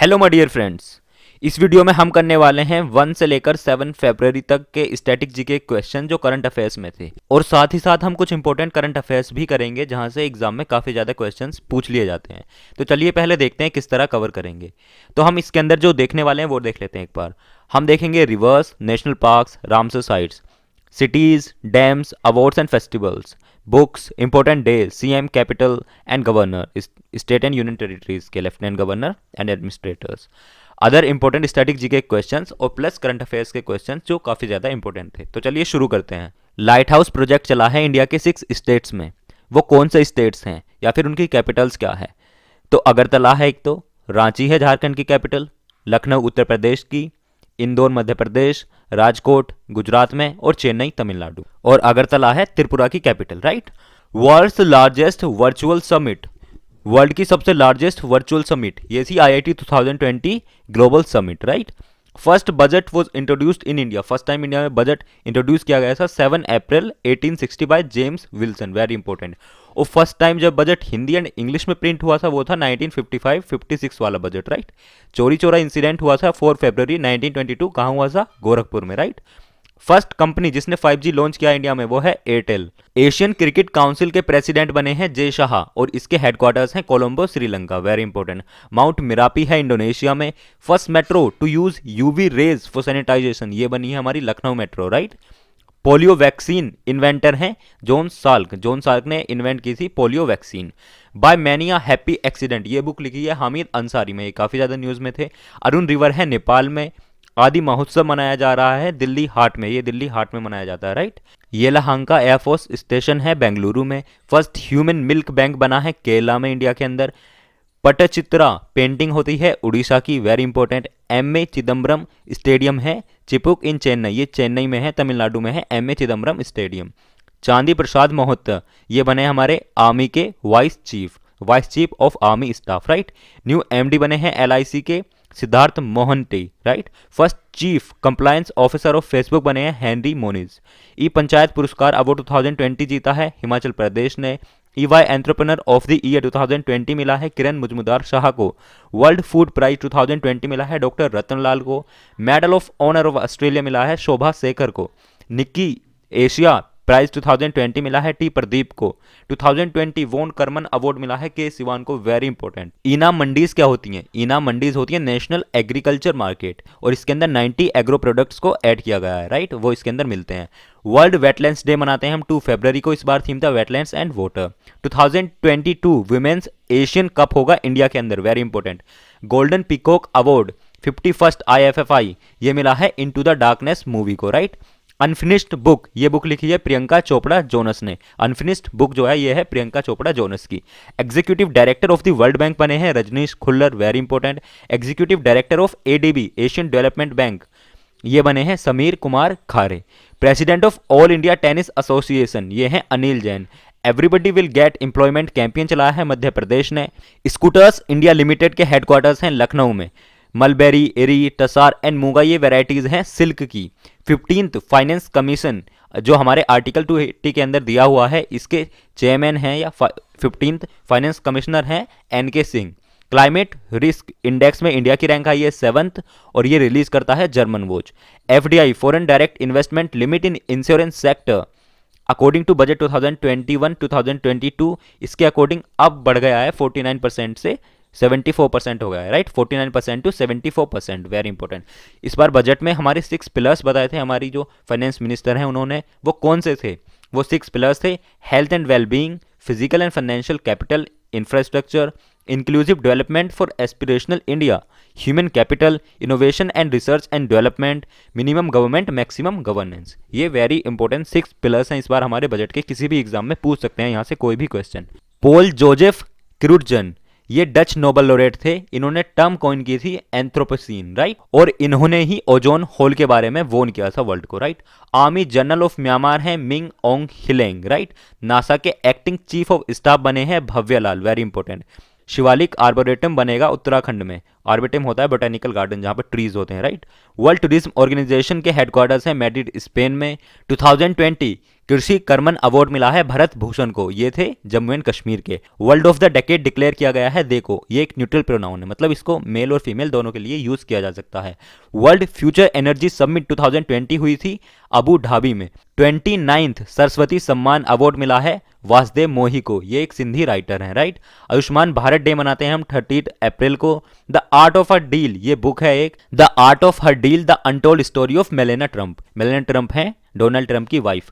Hello my dear friends इस video में हम करने वाले हैं वन से लेकर सेवन फेबररी तक के स्टैटिक जीके क्वेश्चन जो करंट अफेयर्स में थे और साथ ही साथ हम कुछ इंपॉर्टेंट करंट अफेयर्स भी करेंगे जहां से एग्जाम में काफ़ी ज़्यादा क्वेश्चन पूछ लिए जाते हैं तो चलिए पहले देखते हैं किस तरह कवर करेंगे तो हम इसके अंदर जो देखने वाले हैं वो देख लेते हैं एक बार हम देखेंगे rivers national parks Ramsar sites cities, dams, awards and festivals, books, important days, CM, capital and governor, state and union territories के lieutenant governor and administrators other important static G K question और plus current affairs के question जो काफ़ी ज़्यादा important थे तो चलिए शुरू करते हैं लाइट हाउस प्रोजेक्ट चला है इंडिया के सिक्स स्टेट्स में वो कौन से स्टेट्स हैं या फिर उनकी कैपिटल्स क्या है तो अगरतला है एक तो रांची है झारखंड की कैपिटल लखनऊ उत्तर प्रदेश की इंदौर मध्य प्रदेश राजकोट गुजरात में और चेन्नई तमिलनाडु और अगरतला है त्रिपुरा की capital right world largest virtual summit world की सबसे लार्जेस्ट वर्चुअल समिट ये थी I I T global summit right first budget was introduced in India first time India में बजट इंट्रोड्यूस किया गया था seven April 1860 by James Wilson very important और first time जब बजट हिंदी एंड इंग्लिश में print हुआ था वो था 1955-56 वाला बजट राइट चोरी चोरा इंसिडेंट हुआ था 4 फरवरी 1922 कहाँ हुआ था गोरखपुर में राइट right? फर्स्ट कंपनी जिसने 5G लॉन्च किया इंडिया में वो है एयरटेल एशियन क्रिकेट काउंसिल के प्रेसिडेंट बने हैं जय शाह और इसके हेडक्वार्टर्स हैं Colombo Sri Lanka very important mount Merapi है इंडोनेशिया में first metro to use UV rays for sanitization ये बनी है हमारी Lucknow metro right polio vaccine inventor हैं जॉन साल्क जॉन साल्क ने इन्वेंट की थी polio vaccine by many a happy accident ये बुक लिखी है हामिद अंसारी में ये काफ़ी ज़्यादा न्यूज़ में थे अरुण रिवर है नेपाल में आदि महोत्सव मनाया जा रहा है दिल्ली हाट में ये दिल्ली हाट में मनाया जाता है राइट येलाहांका एयरफोर्स स्टेशन है बेंगलुरु में फर्स्ट ह्यूमन मिल्क बैंक बना है केरला में इंडिया के अंदर पटचित्रा पेंटिंग होती है उड़ीसा की very important M A Chidambaram stadium है चिपुक इन चेन्नई ये चेन्नई में है तमिलनाडु में है एम ए चिदम्बरम स्टेडियम चांदी प्रसाद महोत्सव ये बने हमारे आर्मी के vice chief vice chief of army staff right new MD बने हैं एलआईसी के Siddharth T right first chief compliance officer of Facebook बने हैं हेनरी मोनिज ई पंचायत पुरस्कार अवार्ड 2020 जीता है हिमाचल प्रदेश ने E Y entrepreneur of the year 2020 मिला है किरण मुजमुदार शाह को वर्ल्ड फूड प्राइज 2020 मिला है डॉक्टर रतनलाल को medal of honour of Australia मिला है शोभा शेखर को निक्की एशिया प्राइज 2020 मिला है टी प्रदीप को 2020 वोन करमन अवार्ड मिला है के सिवान को वेरी इंपॉर्टेंट ईना मंडीज क्या होती हैं इनाम मंडीज होती है नेशनल एग्रीकल्चर मार्केट और इसके अंदर 90 एग्रो प्रोडक्ट्स को ऐड किया गया है राइट वो इसके अंदर मिलते हैं वर्ल्ड वेटलैंड्स डे मनाते हैं हम 2 फरवरी को इस बार थीम था wetlands and water two thousand Asian Cup होगा इंडिया के अंदर very important golden peacock award fifty first I F F I ये मिला है into the darkness movie को राइट right? अनफिनिश्ड बुक ये बुक लिखी है प्रियंका चोपड़ा जोनस ने अनफिनिश्ड बुक जो है ये है प्रियंका चोपड़ा जोनस की executive director of the World Bank बने हैं Rajneesh Khullar very important executive director of B Asian Development Bank ये बने हैं Sameer Kumar Khare president of All India Tennis Association ये हैं Anil Jain everybody will get employment campaign चलाया है मध्य प्रदेश ने स्कूटर्स इंडिया लिमिटेड के हेडक्वार्टर्स हैं लखनऊ में मलबेरी एरी टसार एंड मूगा ये वेराइटीज़ हैं सिल्क की फिफ्टींथ फाइनेंस कमीशन जो हमारे आर्टिकल टू एट्टी के अंदर दिया हुआ है इसके चेयरमैन हैं या फिफ्टींथ फाइनेंस कमिश्नर हैं N K Singh climate risk index में इंडिया की रैंक आई है सेवंथ और ये रिलीज करता है Germanwatch F D I foreign direct investment limit in insurance sector according to budget 2021-2022 इसके अकॉर्डिंग अब बढ़ गया है 49 परसेंट से सेवेंटी फोर परसेंट हो गया है right forty nine percent to seventy four percent very important इस बार बजट में हमारे सिक्स पिलर्स बताए थे हमारी जो फाइनेंस मिनिस्टर हैं उन्होंने वो कौन से थे वो सिक्स पिलर्स थे health and wellbeing physical and financial capital infrastructure inclusive development for aspirational India human capital innovation and research and development minimum government maximum governance ये वेरी इंपॉर्टेंट सिक्स पिलर्स हैं इस बार हमारे बजट के किसी भी exam में पूछ सकते हैं यहाँ से कोई भी क्वेश्चन पोल जोजेफ क्रूटजन ये डच नोबल लोरेट थे इन्होंने टर्म कॉइन की थी एंथ्रोपोसिन राइट और इन्होंने ही ओजोन होल के बारे में वोन किया था वर्ल्ड को right army general of Myanmar है Min Aung Hlaing right NASA के एक्टिंग चीफ ऑफ स्टाफ बने हैं Bhavya Lal very important Shivalik arboretum बनेगा उत्तराखंड में आर्बोरेटम होता है बोटेनिकल गार्डन जहाँ पर ट्रीज होते हैं राइट वर्ल्ड टूरिज्म ऑर्गेनाइजेशन के हेडक्वार्टर्स हैं मेडिड स्पेन में 2020 कृषि कर्मन अवार्ड मिला है भरत भूषण को ये थे जम्मू एंड कश्मीर के world of the decade declare किया गया है देखो ये एक न्यूट्रल प्रोनाउन है मतलब इसको मेल और फीमेल दोनों के लिए यूज किया जा सकता है वर्ल्ड फ्यूचर एनर्जी समिट 2020 हुई थी अबू ढाबी में ट्वेंटी नाइन्थ सरस्वती सम्मान अवार्ड मिला है वासदेव मोही को ये एक सिंधी राइटर हैं राइट आयुष्मान भारत डे मनाते हैं हम थर्टी अप्रैल को the art of a deal ये बुक है एक the art of her deal the untold story of Melania Trump Melania Trump है डोनाल्ड ट्रंप की वाइफ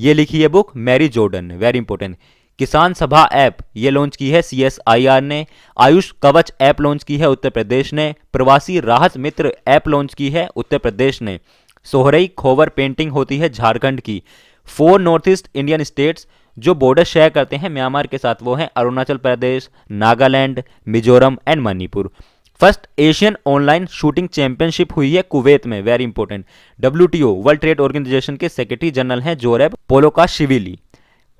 ये लिखी है book Mary Jordan very important Kisan Sabha app ये लॉन्च की है सीएसआईआर ने आयुष कवच ऐप लॉन्च की है उत्तर प्रदेश ने प्रवासी राहत मित्र ऐप लॉन्च की है उत्तर प्रदेश ने सोहरई खोवर पेंटिंग होती है झारखंड की four north east Indian states जो बॉर्डर शेयर करते हैं म्यांमार के साथ वो हैं Arunachal Pradesh Nagaland Mizoram and Manipur first Asian online shooting championship हुई है कुवैत में very important WTO World Trade Organization के सेक्रेटरी जनरल हैं Zurab Pololikashvili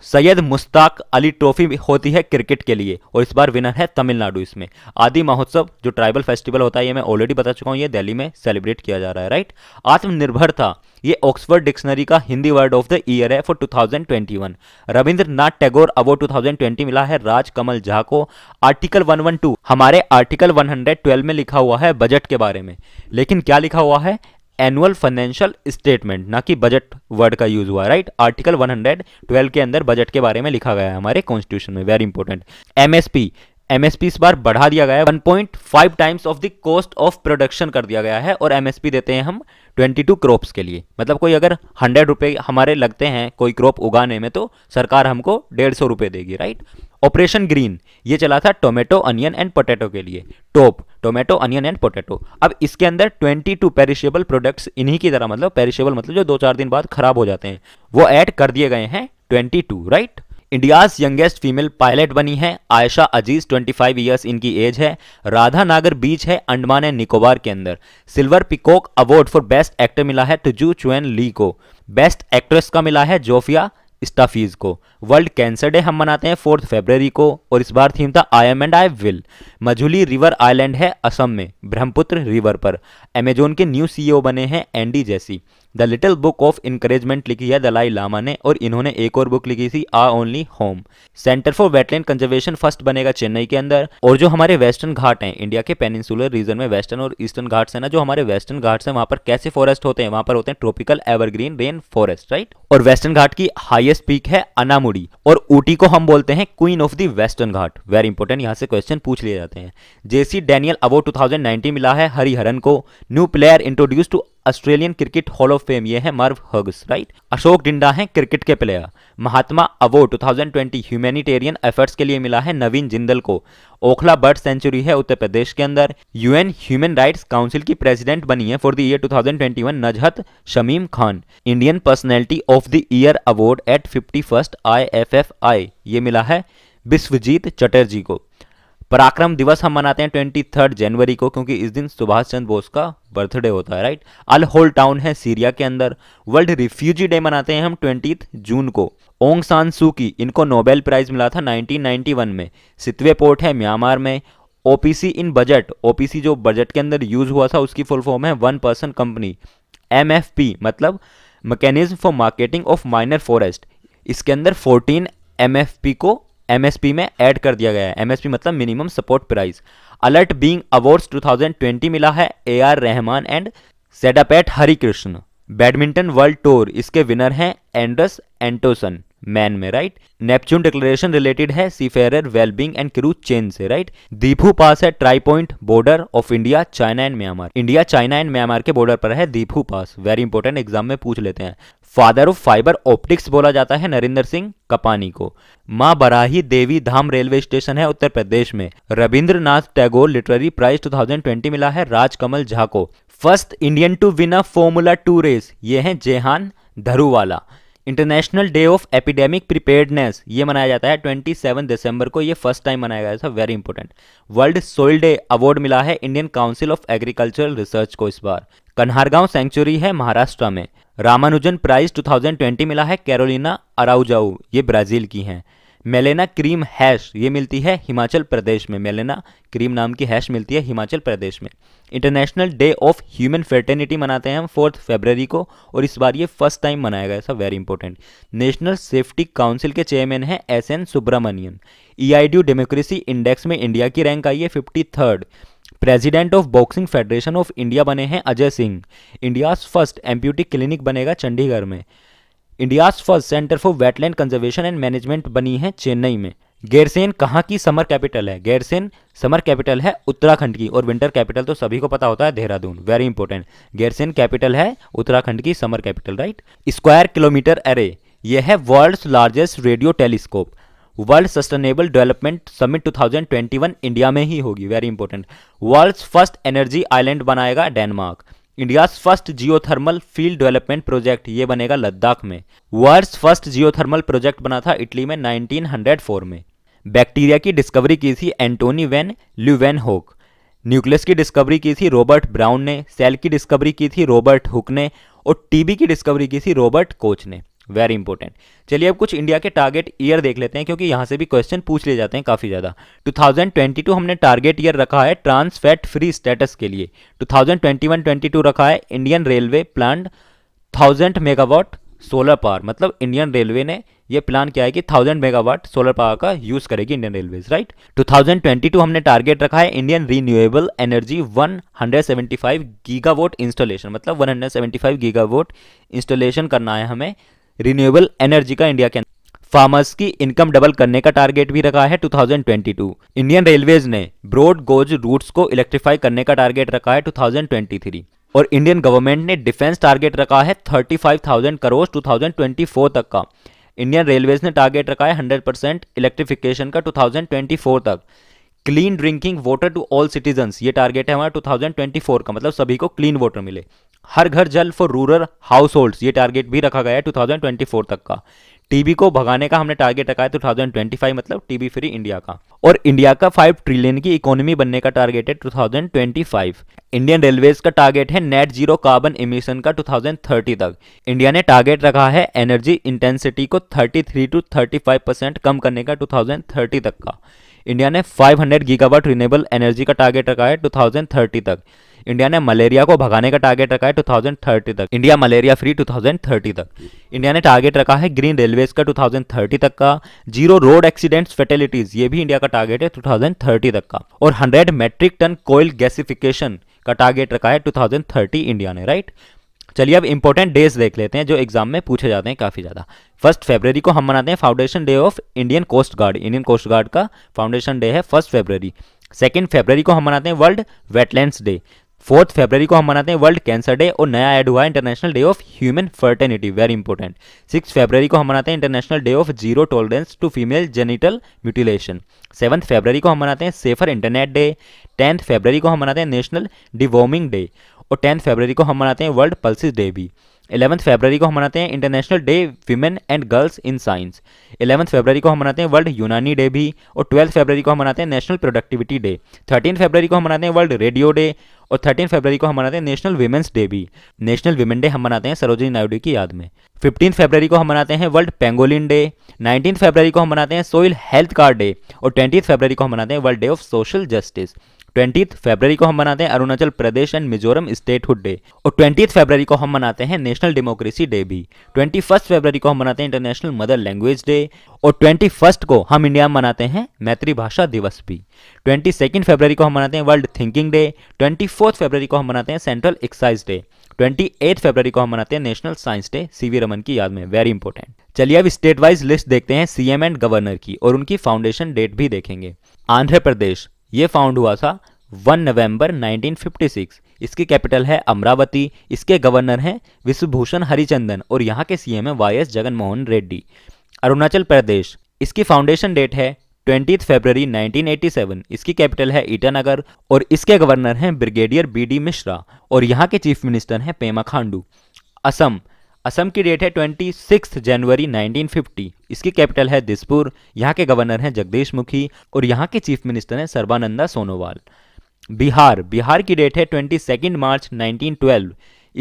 Syed Mushtaq Ali trophy होती है क्रिकेट के लिए और इस बार विनर है तमिलनाडु इसमें आदि महोत्सव जो ट्राइबल फेस्टिवल होता है ये मैं ऑलरेडी बता चुका हूँ ये दिल्ली में सेलिब्रेट किया जा रहा है राइट आत्मनिर्भर था ये ऑक्सफर्ड डिक्शनरी का Hindi word of the year है फॉर 2021 रविंद्रनाथ टैगोर अवार्ड 2020 मिला है राज कमल झा को आर्टिकल 112 हमारे आर्टिकल 112 में लिखा हुआ है बजट के बारे में लेकिन क्या लिखा हुआ है एनुअल फाइनेंशियल स्टेटमेंट ना कि बजट वर्ड का यूज हुआ राइट आर्टिकल 112 के अंदर बजट के बारे में लिखा गया है हमारे कॉन्स्टिट्यूशन में वेरी इंपॉर्टेंट एमएसपी एमएसपी इस बार बढ़ा दिया गया है 1.5 times of the cost of production कर दिया गया है और एमएसपी देते हैं हम 22 क्रॉप्स के लिए मतलब कोई अगर हंड्रेड रुपये हमारे लगते हैं कोई क्रॉप उगाने में तो सरकार हमको डेढ़ सौ रुपये देगी राइट ऑपरेशन ग्रीन ये चला था टोमेटो अनियन एंड पोटैटो के लिए top tomato onion and potato अब इसके अंदर 22 पेरिशेबल प्रोडक्ट्स इन्हीं की तरह मतलब पेरिशेबल मतलब जो दो चार दिन बाद खराब हो जाते हैं वो ऐड कर दिए गए हैं 22 right right? India's youngest female pilot बनी है आयशा अजीज 25 ईयर्स इनकी एज है राधा नागर बीच है अंडमान एंड निकोबार के अंदर silver peacock award for best actor मिला है तुजू चुएन ली को बेस्ट एक्ट्रेस का मिला है जोफिया स्टाफीज को वर्ल्ड कैंसर डे हम मनाते हैं फोर्थ फेबररी को और इस बार थीम था I am and I will Majuli river island है असम में ब्रह्मपुत्र रिवर पर अमेजोन के न्यू सीईओ बने हैं Andy Jassy the little book of encouragement लिखी है दलाई लामा ने और इन्होंने एक और बुक लिखी थी our only home centre for wetland conservation first बनेगा चेन्नई के अंदर और जो हमारे वेस्टर्न घाट हैं इंडिया के पेनिसुलर रीजन में वेस्टर्न और ईस्टर्न घाट है ना जो हमारे वेस्टर्न घाट है वहाँ पर कैसे फॉरेस्ट होते हैं वहाँ पर होते हैं tropical evergreen rain forest right और वेस्टर्न घाट की हाइएस्ट पीक है अनामुड़ी और ऊटी को हम बोलते हैं queen of the western Ghat very important यहाँ से क्वेश्चन पूछ लिए जाते हैं जेसी डेनियल अवार्ड नाइनटीन मिला है हरिहरन को new player introduce to Australian cricket hall of fame ये है मर्व हर्ग्स राइट अशोक डिंडा है क्रिकेट के player Mahatma award 2020 humanitarian efforts के लिए मिला है नवीन जिंदल को ओखला बर्ड सेंचुरी है उत्तर प्रदेश के अंदर यूएन ह्यूमन राइट्स काउंसिल की प्रेसिडेंट बनी है for the year 2021 Nazhat Shamim Khan Indian personality of the year award at fifty first I ये मिला है विश्वजीत चटर्जी को पराक्रम दिवस हम मनाते हैं ट्वेंटी थर्ड जनवरी को क्योंकि इस दिन सुभाष चंद्र बोस का बर्थडे होता है राइट अल होल टाउन है सीरिया के अंदर वर्ल्ड रिफ्यूजी डे मनाते हैं हम ट्वेंटी जून को ओंग सान सू की इनको नोबेल प्राइज मिला था 1991 में सितवे पोर्ट है म्यांमार में ओपीसी इन बजट ओपीसी जो बजट के अंदर यूज हुआ था उसकी फुल फॉर्म है one person company M F P मतलब mechanism for marketing of minor forest इसके अंदर 14 पी को एमएसपी में ऐड कर दिया गया है एमएसपी मतलब minimum support price alert being awards 2020 मिला है A R Rahman and Sedapet Harikrishna badminton world tour इसके विनर हैं एंड्रस एंटोसन मैन में राइट नेपच्यून डिक्लेरेशन रिलेटेड है seafarer wellbeing and crew change से राइट दीपू पास है tri point border of India China and Myanmar India China and Myanmar के border पर है Diphu pass very important exam में पूछ लेते हैं फादर ऑफ फाइबर ऑप्टिक्स बोला जाता है नरेंद्र सिंह कपानी को माँ बराही देवी धाम रेलवे स्टेशन है उत्तर प्रदेश में रविंद्रनाथ टैगोर लिटरेरी प्राइज 2020 मिला है राजकमल झा को first Indian to win a formula two race ये है Jehan Daruvala international day of epidemic preparedness ये मनाया जाता है 27 दिसंबर को ये फर्स्ट टाइम मनाया गया था very important world soil day award मिला है Indian Council of Agricultural Research को इस बार कन्हारगांव सेंचुरी है महाराष्ट्र में रामानुजन प्राइज 2020 मिला है कैरोलिना अराउजाऊ ये ब्राजील की हैं मेलेना क्रीम हैश ये मिलती है हिमाचल प्रदेश में मेलेना क्रीम नाम की हैश मिलती है हिमाचल प्रदेश में international day of human fraternity मनाते हैं हम फोर्थ फेबररी को और इस बार ये फर्स्ट टाइम मनाया गया सब very important National Safety Council के चेयरमैन हैं S N Subramanian E e democracy index में इंडिया की रैंक आई है fifty third president of Boxing Federation of India बने हैं Ajay Singh India's first amputee clinic बनेगा चंडीगढ़ में India's first centre for wetland conservation and management बनी है चेन्नई में गैरसेन कहाँ की समर कैपिटल है गैरसेन समर कैपिटल है उत्तराखंड की और विंटर कैपिटल तो सभी को पता होता है Dehradun very important Gairsain capital है उत्तराखंड की summer capital right square kilometre array यह है world largest radio telescope world sustainable development summit 2021 India में ही होगी very important world first energy island बनाएगा Denmark India's first geothermal field development project ये बनेगा लद्दाख में वर्ल्ड फर्स्ट जियोथर्मल प्रोजेक्ट बना था इटली में 1904 में बैक्टीरिया की डिस्कवरी की थी एंटोनी वेन ल्यूवेन होक न्यूक्लियस की डिस्कवरी की थी रॉबर्ट ब्राउन ने सेल की डिस्कवरी की थी रॉबर्ट हुक ने और टीबी की डिस्कवरी की थी रॉबर्ट कोच ने वेरी इंपॉर्टेंट चलिए अब कुछ इंडिया के टारगेट ईयर देख लेते हैं क्योंकि यहां से भी क्वेश्चन पूछ लिए जाते हैं काफ़ी ज़्यादा 2022 हमने टारगेट ईयर रखा है ट्रांस फैट फ्री स्टेटस के लिए 2021-22 रखा है Indian railway plan thousand megawatt solar power मतलब इंडियन रेलवे ने ये प्लान किया है कि थाउजेंड मेगावाट सोलर पावर का यूज करेगी इंडियन रेलवे राइट 2022 हमने टारगेट रखा है Indian renewable energy 175 gigawatt installation मतलब 175 गीगावाट इंस्टॉलेशन करना है हमें रिन्यूएबल एनर्जी का इंडिया के फार्मर्स की इनकम डबल करने का टारगेट भी रखा है 2022 इंडियन रेलवेज ने ब्रॉड गोज रूट्स को इलेक्ट्रीफाई करने का टारगेट रखा है 2023 और इंडियन गवर्नमेंट ने डिफेंस टारगेट रखा है 35,000 करोड़ 2024 तक का इंडियन रेलवेज ने टारगेट रखा है 100 परसेंट इलेक्ट्रिफिकेशन का 2024 तक clean drinking water to all citizen ये टारगेट है हमारा 2024 का मतलब सभी को क्लीन वाटर मिले Har Ghar Jal for rural household ये टारगेट भी रखा गया है 2024 तक का टीबी को भगाने का हमने टारगेट रखा है 2025 मतलब टीबी फ्री इंडिया का और इंडिया का 5 ट्रिलियन की इकोनॉमी बनने का टारगेट है 2025 इंडियन रेलवेज का टारगेट है नेट जीरो कार्बन इमिशन का 2030 तक इंडिया ने टारगेट रखा है एनर्जी इंटेंसिटी को 33 टू 35 परसेंट कम करने का 2030 तक का इंडिया ने five hundred gigawatt renewable energy का टारगेट रखा है 2030 तक इंडिया ने मलेरिया को भगाने का टारगेट रखा है 2030 तक इंडिया मलेरिया फ्री 2030 तक इंडिया ने टारगेट रखा है ग्रीन रेलवेज का 2030 तक का जीरो रोड एक्सीडेंट्स फेटेलिटीज ये भी इंडिया का टारगेट है 2030 तक का और hundred metric tonne coal gasification का टारगेट रखा है 2030 इंडिया ने राइट चलिए अब इंपॉर्टेंट डेज देख लेते हैं जो एग्जाम में पूछे जाते हैं काफ़ी ज़्यादा फर्स्ट फेबररी को हम मनाते हैं foundation day of Indian coast guard Indian coast guard का फाउंडेशन डे है फर्स्ट फेबररी सेकेंड फेबररी को हम मनाते हैं वर्ल्ड वेटलैंड्स डे फोर्थ फरवरी को हम मनाते हैं वर्ल्ड कैंसर डे और नया ऐड हुआ है international day of human fraternity very important six फरवरी को हम मनाते हैं international day of zero tolerance to female genital mutilation seventh फरवरी को हम मनाते हैं सेफर इंटरनेट डे टेंथ फरवरी को हम मनाते हैं नेशनल डिवॉर्मिंग डे और टेंथ फरवरी को हम मनाते हैं वर्ल्ड पल्सिस डे भी इलेवंथ फेबररी को हम मनाते हैं international day women and girls in science eleventh February को हम मनाते हैं वर्ल्ड यूनानी डे भी और ट्वेल्थ फेबररी को हम मनाते हैं national productivity day thirteen February को हम मनाते हैं वर्ल्ड रेडियो डे और थर्टीन फेबररी को हम मनाते हैं नेशनल वीमेंस डे भी नेशनल वीमेन डे हम मनाते हैं सरोजिनी नायडू की याद में फिफ्टीन फेबररी को हम मनाते हैं world pangolin day nineteen February को हम मनाते हैं सोइल हेल्थ कार्ड डे और ट्वेंटी फेबररी को हम मनाते हैं world day of social justice twenty फरवरी को हम मनाते हैं Arunachal Pradesh and Mizoram statehood day और ट्वेंटी फरवरी को हम मनाते हैं नेशनल डेमोक्रेसी डे भी ट्वेंटी फर्स्ट फरवरी को हम मनाते हैं इंटरनेशनल मदर लैंग्वेज डे और ट्वेंटी फर्स्ट को हम इंडिया में मनाते हैं मैत्री भाषा दिवस भी ट्वेंटी सेकेंड फरवरी को हम मनाते हैं world thinking day twenty fourth फरवरी को हम मनाते हैं central excise day twenty eight फरवरी को हम मनाते हैं national science day CV Raman की याद में वेरी इंपॉर्टेंट चलिए अब स्टेट वाइज लिस्ट देखते हैं सीएम एंड गवर्नर की और उनकी फाउंडेशन डेट भी देखेंगे आंध्र प्रदेश ये फाउंड हुआ था 1 नवंबर 1956 इसकी कैपिटल है अमरावती इसके गवर्नर हैं विश्वभूषण हरिचंदन और यहाँ के सीएम है वाई एस जगनमोहन रेड्डी अरुणाचल प्रदेश इसकी फाउंडेशन डेट है ट्वेंटी फरवरी 1987 इसकी कैपिटल है ईटानगर और इसके गवर्नर हैं ब्रिगेडियर बी डी मिश्रा और यहाँ के चीफ मिनिस्टर हैं पेमा खांडू असम असम की डेट है ट्वेंटी सिक्स जनवरी 1950 इसकी कैपिटल है दिसपुर यहाँ के गवर्नर हैं जगदेश मुखी और यहाँ के चीफ मिनिस्टर हैं सर्बानंदा सोनोवाल बिहार बिहार की डेट है ट्वेंटी सेकेंड मार्च 1912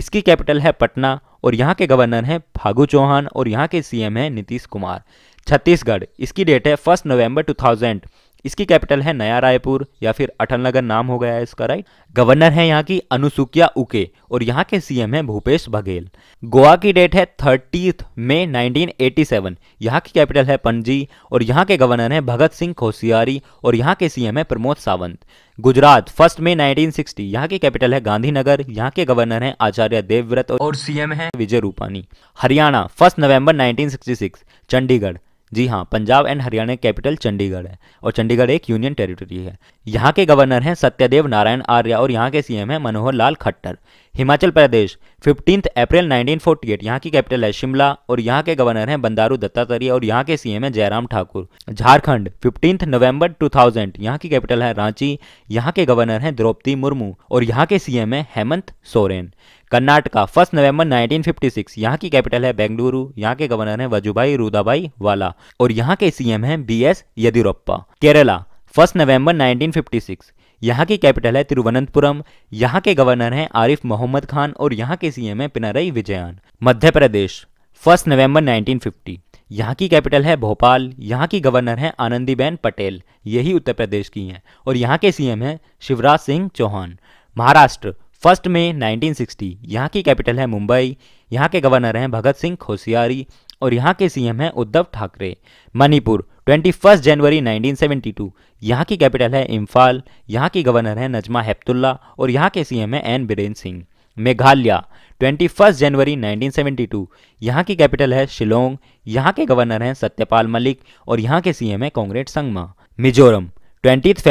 इसकी कैपिटल है पटना और यहाँ के गवर्नर हैं फागू चौहान और यहाँ के सीएम हैं नीतीश कुमार छत्तीसगढ़ इसकी डेट है फर्स्ट नवंबर 2000 इसकी कैपिटल है नया रायपुर या फिर अटल नगर नाम हो गया है इसका राइट गवर्नर है यहाँ की अनुसुकिया उके और यहाँ के सीएम है भूपेश बघेल गोवा की डेट है थर्टी मे 1987 यहाँ की कैपिटल है पणजी और यहाँ के गवर्नर है भगत सिंह कोशियारी और यहाँ के सीएम है प्रमोद सावंत गुजरात फर्स्ट मे 1960 यहाँ की कैपिटल है गांधीनगर यहाँ के गवर्नर है आचार्य देवव्रत और सीएम है विजय रूपानी हरियाणा फर्स्ट नवंबर 1966 चंडीगढ़ जी हाँ पंजाब एंड हरियाणा कैपिटल चंडीगढ़ है और चंडीगढ़ एक यूनियन टेरिटरी है यहाँ के गवर्नर हैं सत्यदेव नारायण आर्या और यहाँ के सीएम हैं मनोहर लाल खट्टर हिमाचल प्रदेश फिफ्टीन अप्रैल 1948 यहाँ की कैपिटल है शिमला और यहाँ के गवर्नर हैं बंदारू दत्तात्रेय और यहाँ के सीएम हैं जयराम ठाकुर झारखंड फिफ्टीन नवंबर 2000 यहाँ की कैपिटल है रांची यहाँ के गवर्नर हैं द्रौपदी मुर्मू और यहाँ के सीएम हैं हेमंत सोरेन कर्नाटका फर्स्ट नवंबर 1956 यहाँ की कैपिटल है बेंगलुरु यहाँ के गवर्नर है वजुभाई रूदाबाई वाला और यहाँ के सीएम हैं B S Yediyurappa Kerala first नवंबर 1956 यहाँ की कैपिटल है तिरुवनंतपुरम यहाँ के गवर्नर हैं आरिफ मोहम्मद खान और यहाँ के सीएम हैं पिनारई विजयन मध्य प्रदेश फर्स्ट नवंबर नाइनटीन यहाँ की कैपिटल है भोपाल यहाँ की गवर्नर हैं आनंदीबेन पटेल यही उत्तर प्रदेश की हैं और यहाँ के सीएम हैं शिवराज सिंह चौहान महाराष्ट्र फर्स्ट में 1960 यहाँ की कैपिटल है मुंबई यहाँ के गवर्नर हैं भगत सिंह खोसियारी और यहाँ के सीएम हैं उद्धव ठाकरे मणिपुर 21 जनवरी 1972 यहाँ की कैपिटल है इम्फाल यहाँ की गवर्नर हैं नजमा हेप्तुल्ला और यहाँ के सीएम हैं एन बीरेन सिंह मेघालय 21 जनवरी 1972 यहाँ की कैपिटल है शिलोंग यहाँ के गवर्नर हैं सत्यपाल मलिक और यहाँ के सीएम हैं कांग्रेस संगमा मिजोरम ट्वेंटी एटी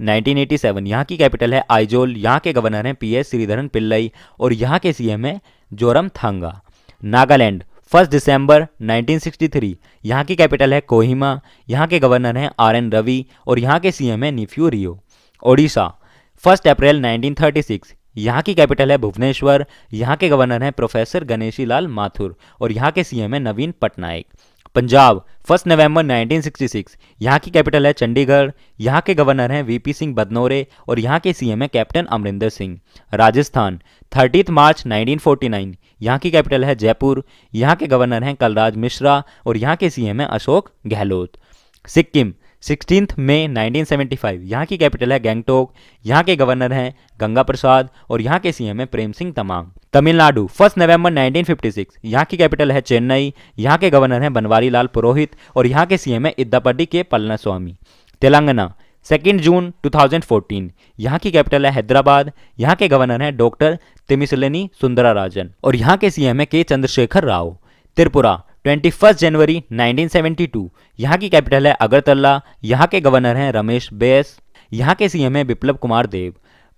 1987 यहाँ की कैपिटल है आइजोल यहाँ के गवर्नर हैं पी एस श्रीधरन पिल्लई और यहाँ के सीएम हैं जोरम थांगा नागालैंड फर्स्ट दिसंबर 1963 यहाँ की कैपिटल है कोहिमा यहाँ के गवर्नर हैं आर एन रवि और यहाँ के सीएम हैं निफ्यू रियो ओडिशा फर्स्ट अप्रैल 1936 यहाँ की कैपिटल है भुवनेश्वर यहाँ के गवर्नर हैं प्रोफेसर गणेशी लाल माथुर और यहाँ के सीएम हैं नवीन पटनायक पंजाब फर्स्ट नवंबर 1966 यहाँ की कैपिटल है चंडीगढ़ यहाँ के गवर्नर हैं वीपी सिंह बदनोरे और यहाँ के सीएम हैं कैप्टन अमरिंदर सिंह राजस्थान थर्टीथ मार्च 1949 यहाँ की कैपिटल है जयपुर यहाँ के गवर्नर हैं कलराज मिश्रा और यहाँ के सीएम हैं अशोक गहलोत सिक्किम सिक्सटीन मई 1975 यहाँ की कैपिटल है गैंगटोक यहाँ के गवर्नर हैं गंगा प्रसाद और यहाँ के सीएम है प्रेम सिंह तमांग तमिलनाडु फर्स्ट नवंबर 1956 यहाँ की कैपिटल है चेन्नई यहाँ के गवर्नर हैं बनवारी लाल पुरोहित और यहाँ के सीएम है इद्दापड्डी के पलनास्वामी तेलंगाना सेकेंड जून 2014 यहाँ की कैपिटल है हैदराबाद यहाँ के गवर्नर हैं डॉक्टर तिमिसलिनी सुंदरा राजन और यहाँ के सीएम है K Chandrashekar Rao Tripura twenty first जनवरी 1972 यहाँ की कैपिटल है अगरतला यहाँ के गवर्नर हैं रमेश बैस यहाँ के सीएम हैं विप्लव कुमार देव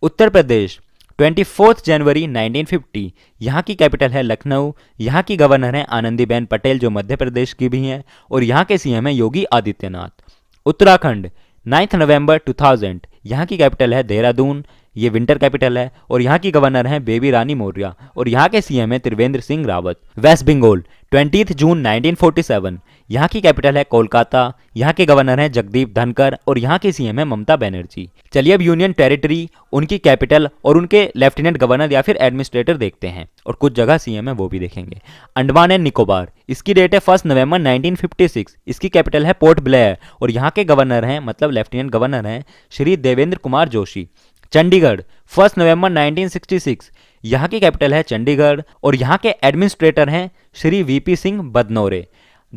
उत्तर प्रदेश ट्वेंटी फोर्थ जनवरी 1950 यहाँ की कैपिटल है लखनऊ यहाँ की गवर्नर हैं आनंदीबेन पटेल जो मध्य प्रदेश की भी हैं और यहाँ के सीएम हैं योगी आदित्यनाथ उत्तराखंड नाइन्थ नवंबर 2000 यहाँ की कैपिटल है देहरादून ये विंटर कैपिटल है और यहाँ की गवर्नर हैं बेबी रानी मौर्या और यहाँ के सीएम हैं त्रिवेंद्र सिंह रावत वेस्ट बंगाल ट्वेंटी जून 1947 यहाँ की कैपिटल है कोलकाता यहाँ के गवर्नर हैं जगदीप धनकर और यहाँ के सीएम है ममता बनर्जी चलिए अब यूनियन टेरिटरी उनकी कैपिटल और उनके लेफ्टिनेंट गवर्नर या फिर एडमिनिस्ट्रेटर देखते हैं और कुछ जगह सीएम है वो भी देखेंगे अंडमान एंड निकोबार इसकी डेट है फर्स्ट नवंबर 1956 इसकी कैपिटल है पोर्ट ब्लेयर और यहाँ के गवर्नर हैं मतलब लेफ्टिनेंट गवर्नर हैं श्री देवेंद्र कुमार जोशी चंडीगढ़ फर्स्ट नवंबर 1966 यहाँ की कैपिटल है चंडीगढ़ और यहाँ के एडमिनिस्ट्रेटर हैं Shri VP Singh Badnore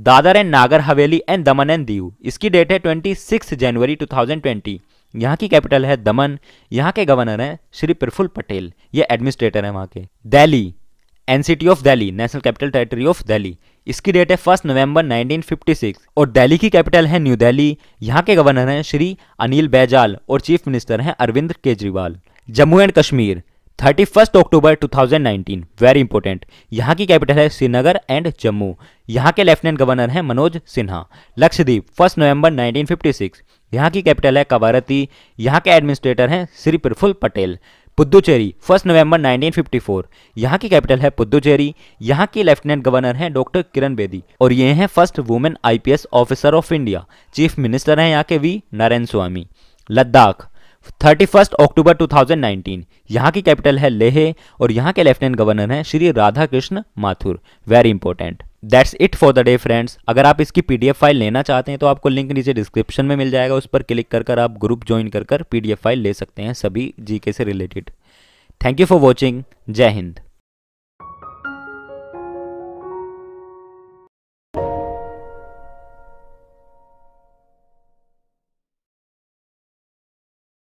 Dadra and Nagar Haveli and दमन एंड दीव इसकी डेट है 26 जनवरी 2020 यहाँ की कैपिटल है दमन यहाँ के गवर्नर हैं श्री प्रफुल पटेल ये एडमिनिस्ट्रेटर हैं वहाँ के Delhi NCT of Delhi national capital territory of Delhi इसकी डेट है फर्स्ट नवंबर 1956 और दिल्ली की कैपिटल है न्यू दिल्ली यहाँ के गवर्नर हैं श्री अनिल बैजाल और चीफ मिनिस्टर हैं Arvind Kejriwal Jammu and Kashmir thirty first अक्टूबर two thousand nineteen very important यहाँ की कैपिटल है श्रीनगर एंड जम्मू यहाँ के लेफ्टिनेंट गवर्नर हैं मनोज सिन्हा लक्षद्वीप फर्स्ट नवंबर 1956 यहाँ की कैपिटल है कवारती यहाँ के एडमिनिस्ट्रेटर हैं श्री प्रफुल्ल पटेल पुद्दुचेरी फर्स्ट नवंबर 1954 यहाँ की कैपिटल है पुद्दुचेरी यहाँ की लेफ्टिनेंट गवर्नर हैं डॉक्टर किरण बेदी और ये हैं first women IPS officer of India chief minister हैं यहाँ के V Narayan Swamy Ladakh thirty first अक्टूबर 2019 यहाँ की कैपिटल है लेह और यहाँ के लेफ्टिनेंट गवर्नर हैं Shri Radha Krishna Mathur very important that's it for the day friends अगर आप इसकी पीडीएफ फाइल लेना चाहते हैं तो आपको लिंक नीचे डिस्क्रिप्शन में मिल जाएगा उस पर क्लिक कर कर आप ग्रुप ज्वाइन कर कर एफ फाइल ले सकते हैं सभी जीके से related thank you for watching Jai Hind